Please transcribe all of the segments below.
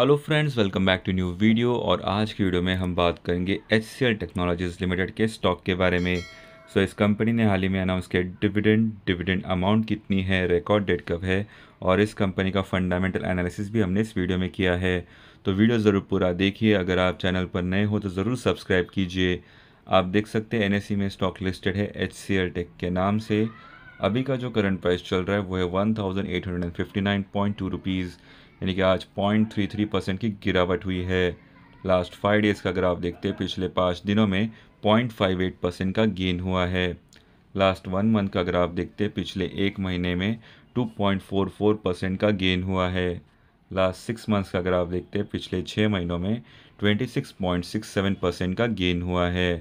Hello friends welcome back to new video और आज की वीडियो में हम बात करेंगे एच टेक्नोलॉजीज़ लिमिटेड के स्टॉक के बारे में सो so, इस कंपनी ने हाल ही में अनाउंस किया डिविडेंड डिविडेंड अमाउंट कितनी है रिकॉर्ड डेट कब है और इस कंपनी का फंडामेंटल एनालिसिस भी हमने इस वीडियो में किया है तो वीडियो ज़रूर पूरा देखिए अगर आप चैनल पर नए हो तो ज़रूर सब्सक्राइब कीजिए आप देख सकते हैं एन e में स्टॉक लिस्टेड है एच टेक के नाम से अभी का जो करंट प्राइस चल रहा है वो है one thousand eight hundred and fifty nine point two rupees यानी कि आज पॉइंट थ्री थ्री परसेंट की गिरावट हुई है लास्ट फाइव डेज़ का ग्राफ देखते हैं पिछले पाँच दिनों में पॉइंट फाइव एट परसेंट का गेन हुआ है लास्ट वन मंथ का ग्राफ देखते पिछले एक महीने में two point four four percent का गेन हुआ है लास्ट सिक्स मंथ्स का ग्राफ देखते पिछले छः महीनों में twenty six point six seven percent का गेन हुआ है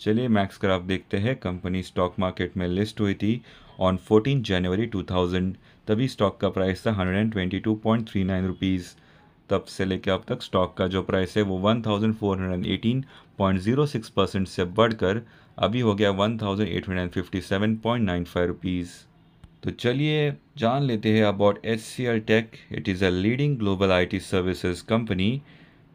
चलिए मैक्स ग्राफ देखते हैं कंपनी स्टॉक मार्केट में लिस्ट हुई थी ऑन फोर्टीन जनवरी टू थाउजेंड तभी स्टॉक का प्राइस था hundred and twenty two point three nine rupees तब से लेकर अब तक स्टॉक का जो प्राइस है वो one thousand four hundred and eighteen point zero six percent से बढ़कर अभी हो गया one thousand eight hundred fifty seven point nine five rupees तो चलिए जान लेते हैं about H C R tech it is a leading global I T services company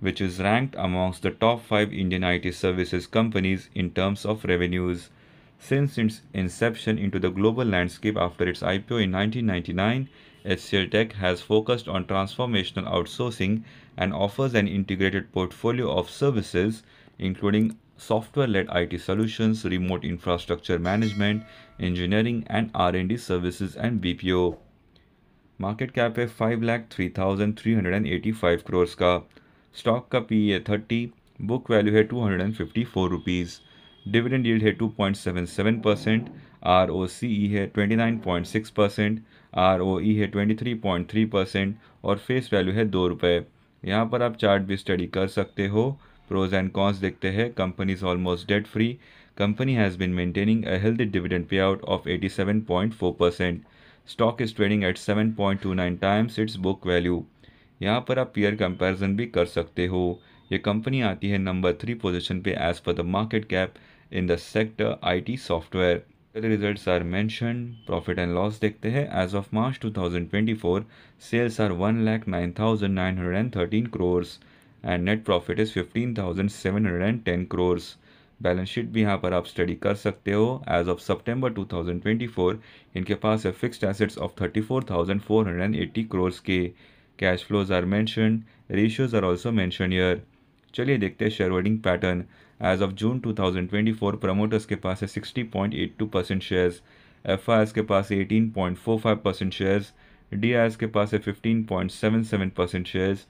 which is ranked amongst the top 5 Indian IT services companies in terms of revenues. Since its inception into the global landscape after its IPO in 1999, HCL Tech has focused on transformational outsourcing and offers an integrated portfolio of services including software-led IT solutions, remote infrastructure management, engineering and R&D services and BPO. Market cap है 5,03,385 crores stock का P e है thirty book value है two hundred and fifty four rupees dividend yield है two point seven seven percent R O C E है twenty nine point six percent R O E है twenty three point three percent और face value है दो रुपये यहाँ पर आप चार्ट भी स्टडी कर सकते हो प्रोज एंड कॉन्स देखते हैं company is almost debt free company has been maintaining a healthy dividend pay out of eighty seven point four percent stock is trading at seven point two nine times its book value यहाँ पर आप peer comparison भी कर सकते हो ये company आती है नंबर थ्री पोजिशन पे as per the market cap in the sector IT software results are mention profit and loss देखते हैं as of March 2024 sales are one lakh nine thousand nine hundred and thirteen crores and net profit is fifteen thousand balance sheet भी यहाँ पर आप study कर सकते हो as of सितंबर 2024 इनके पास है फिक्स्ड एसेट्स ऑफ 34,480 करोड़ के cash flows are mentioned, ratios are also mentioned here. चलिए देखते हैं share holding pattern as of June 2024 promoters के पास है 60.82 परसेंट शेयर्स एफ के पास है 18.45 परसेंट शेयर्स डी के पास है 15.77 परसेंट शेयर्स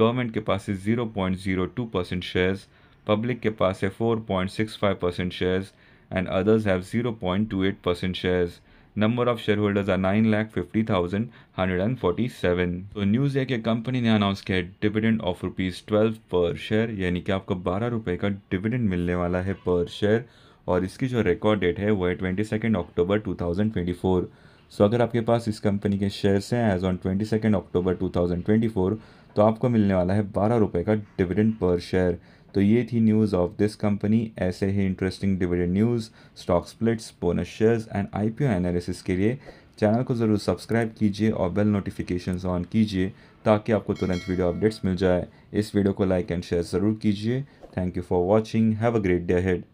गवर्नमेंट के पास है 0.02 परसेंट शेयर्स पब्लिक के पास है 4.65 percent shares and others have 0.28 percent shares number of share holders thousand hundred and forty seven तो न्यूज़ है कि कंपनी ने अनाउंस किया है dividend of rupees twelve per share यानी कि आपको बारह रुपये का डिविडेंड मिलने वाला है पर शेयर और इसकी जो रिकॉर्ड डेट है वो है twenty second October two thousand twenty four so अगर आपके पास इस कंपनी के शेयर्स हैं as on twenty second October two thousand twenty four तो आपको मिलने वाला है बारह रुपये का डिविडेंड पर शेयर तो ये थी न्यूज़ ऑफ दिस कंपनी ऐसे ही interesting dividend news stock splits bonus shares and IPO analysis के लिए चैनल को ज़रूर सब्सक्राइब कीजिए और बेल नोटिफिकेशन ऑन कीजिए ताकि आपको तुरंत वीडियो अपडेट्स मिल जाए इस वीडियो को लाइक एंड शेयर ज़रूर कीजिए thank you for watching have a great day head